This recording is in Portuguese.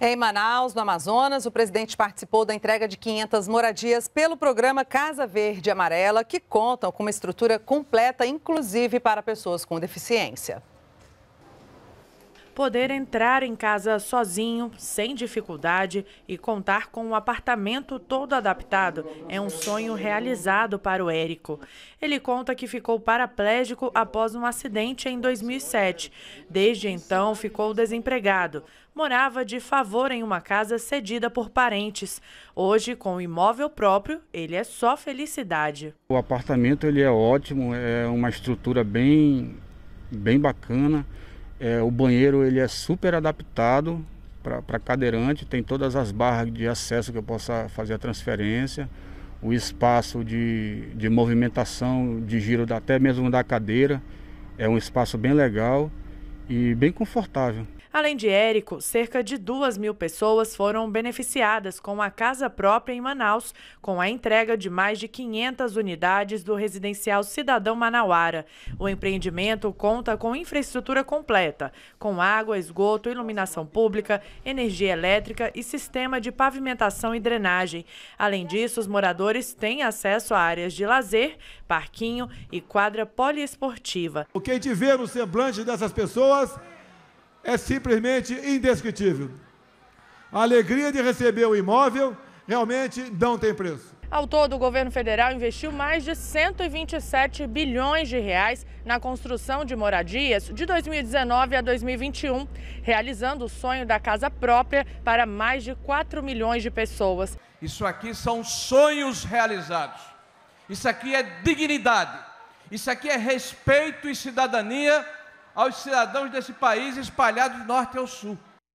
Em Manaus, no Amazonas, o presidente participou da entrega de 500 moradias pelo programa Casa Verde Amarela, que contam com uma estrutura completa, inclusive para pessoas com deficiência poder entrar em casa sozinho, sem dificuldade e contar com um apartamento todo adaptado é um sonho realizado para o Érico. Ele conta que ficou paraplégico após um acidente em 2007. Desde então, ficou desempregado. Morava de favor em uma casa cedida por parentes. Hoje, com o imóvel próprio, ele é só felicidade. O apartamento ele é ótimo, é uma estrutura bem, bem bacana. É, o banheiro ele é super adaptado para cadeirante, tem todas as barras de acesso que eu possa fazer a transferência, o espaço de, de movimentação, de giro até mesmo da cadeira, é um espaço bem legal e bem confortável. Além de Érico, cerca de duas mil pessoas foram beneficiadas com a casa própria em Manaus, com a entrega de mais de 500 unidades do residencial Cidadão Manauara. O empreendimento conta com infraestrutura completa, com água, esgoto, iluminação pública, energia elétrica e sistema de pavimentação e drenagem. Além disso, os moradores têm acesso a áreas de lazer, parquinho e quadra poliesportiva. O que a gente vê no semblante dessas pessoas é simplesmente indescritível. A alegria de receber o imóvel realmente não tem preço. Ao todo, o governo federal investiu mais de 127 bilhões de reais na construção de moradias de 2019 a 2021, realizando o sonho da casa própria para mais de 4 milhões de pessoas. Isso aqui são sonhos realizados. Isso aqui é dignidade. Isso aqui é respeito e cidadania aos cidadãos desse país espalhados de norte ao sul.